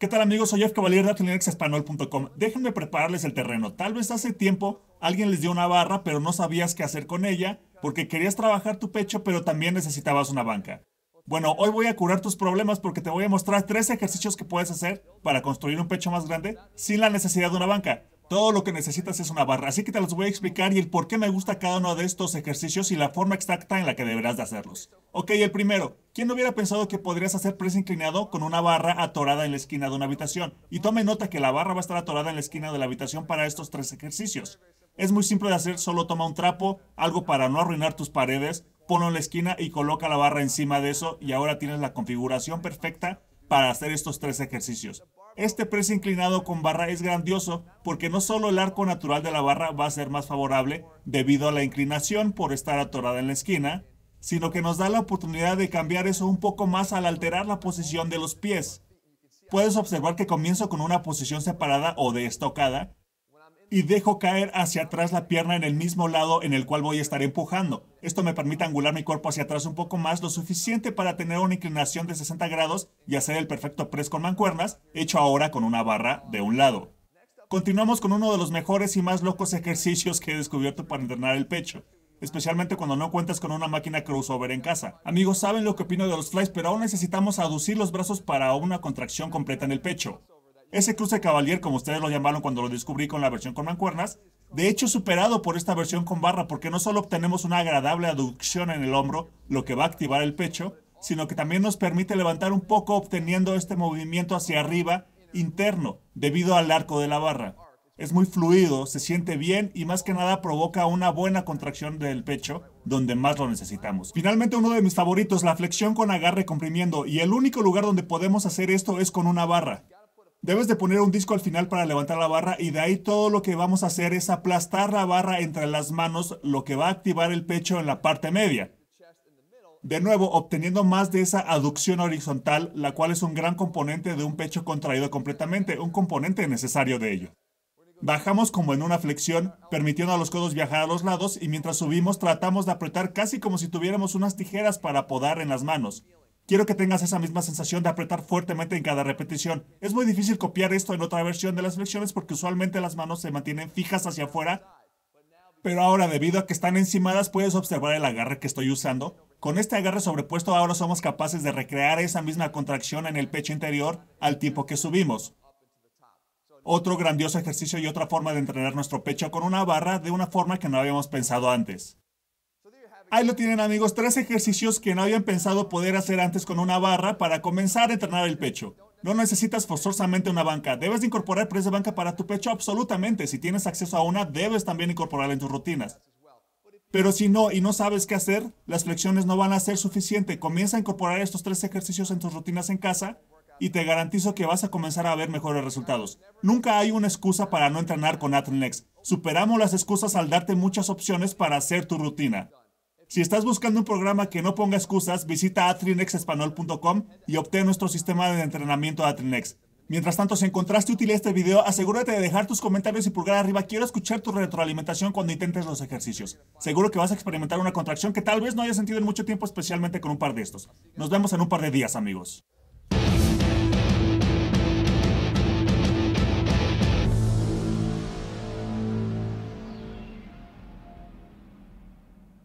¿Qué tal amigos? Soy Jeff Cavalier de AtlinuxEspanol.com. Déjenme prepararles el terreno. Tal vez hace tiempo alguien les dio una barra, pero no sabías qué hacer con ella, porque querías trabajar tu pecho, pero también necesitabas una banca. Bueno, hoy voy a curar tus problemas porque te voy a mostrar tres ejercicios que puedes hacer para construir un pecho más grande sin la necesidad de una banca. Todo lo que necesitas es una barra, así que te los voy a explicar y el por qué me gusta cada uno de estos ejercicios y la forma exacta en la que deberás de hacerlos. Ok, el primero, ¿Quién no hubiera pensado que podrías hacer press inclinado con una barra atorada en la esquina de una habitación? Y tome nota que la barra va a estar atorada en la esquina de la habitación para estos tres ejercicios. Es muy simple de hacer, solo toma un trapo, algo para no arruinar tus paredes, ponlo en la esquina y coloca la barra encima de eso y ahora tienes la configuración perfecta para hacer estos tres ejercicios. Este press inclinado con barra es grandioso porque no solo el arco natural de la barra va a ser más favorable debido a la inclinación por estar atorada en la esquina, sino que nos da la oportunidad de cambiar eso un poco más al alterar la posición de los pies. Puedes observar que comienzo con una posición separada o de estocada y dejo caer hacia atrás la pierna en el mismo lado en el cual voy a estar empujando. Esto me permite angular mi cuerpo hacia atrás un poco más, lo suficiente para tener una inclinación de 60 grados y hacer el perfecto press con mancuernas, hecho ahora con una barra de un lado. Continuamos con uno de los mejores y más locos ejercicios que he descubierto para entrenar el pecho especialmente cuando no cuentas con una máquina crossover en casa. Amigos, saben lo que opino de los flies, pero aún necesitamos aducir los brazos para una contracción completa en el pecho. Ese cruce cavalier, como ustedes lo llamaron cuando lo descubrí con la versión con mancuernas, de hecho superado por esta versión con barra porque no solo obtenemos una agradable aducción en el hombro, lo que va a activar el pecho, sino que también nos permite levantar un poco obteniendo este movimiento hacia arriba interno debido al arco de la barra es muy fluido, se siente bien y más que nada provoca una buena contracción del pecho donde más lo necesitamos. Finalmente uno de mis favoritos, la flexión con agarre comprimiendo y el único lugar donde podemos hacer esto es con una barra. Debes de poner un disco al final para levantar la barra y de ahí todo lo que vamos a hacer es aplastar la barra entre las manos, lo que va a activar el pecho en la parte media. De nuevo, obteniendo más de esa aducción horizontal, la cual es un gran componente de un pecho contraído completamente, un componente necesario de ello. Bajamos como en una flexión, permitiendo a los codos viajar a los lados y mientras subimos tratamos de apretar casi como si tuviéramos unas tijeras para podar en las manos. Quiero que tengas esa misma sensación de apretar fuertemente en cada repetición. Es muy difícil copiar esto en otra versión de las flexiones porque usualmente las manos se mantienen fijas hacia afuera, pero ahora debido a que están encimadas puedes observar el agarre que estoy usando. Con este agarre sobrepuesto ahora somos capaces de recrear esa misma contracción en el pecho interior al tiempo que subimos. Otro grandioso ejercicio y otra forma de entrenar nuestro pecho con una barra de una forma que no habíamos pensado antes. Ahí lo tienen amigos, tres ejercicios que no habían pensado poder hacer antes con una barra para comenzar a entrenar el pecho. No necesitas forzosamente una banca, debes incorporar presa de banca para tu pecho absolutamente. Si tienes acceso a una, debes también incorporarla en tus rutinas. Pero si no y no sabes qué hacer, las flexiones no van a ser suficiente. Comienza a incorporar estos tres ejercicios en tus rutinas en casa y te garantizo que vas a comenzar a ver mejores resultados. Nunca hay una excusa para no entrenar con Atrinex. Superamos las excusas al darte muchas opciones para hacer tu rutina. Si estás buscando un programa que no ponga excusas, visita atrinexespanol.com y obtén nuestro sistema de entrenamiento Atrinex. Mientras tanto, si encontraste útil este video, asegúrate de dejar tus comentarios y pulgar arriba. Quiero escuchar tu retroalimentación cuando intentes los ejercicios. Seguro que vas a experimentar una contracción que tal vez no haya sentido en mucho tiempo, especialmente con un par de estos. Nos vemos en un par de días, amigos.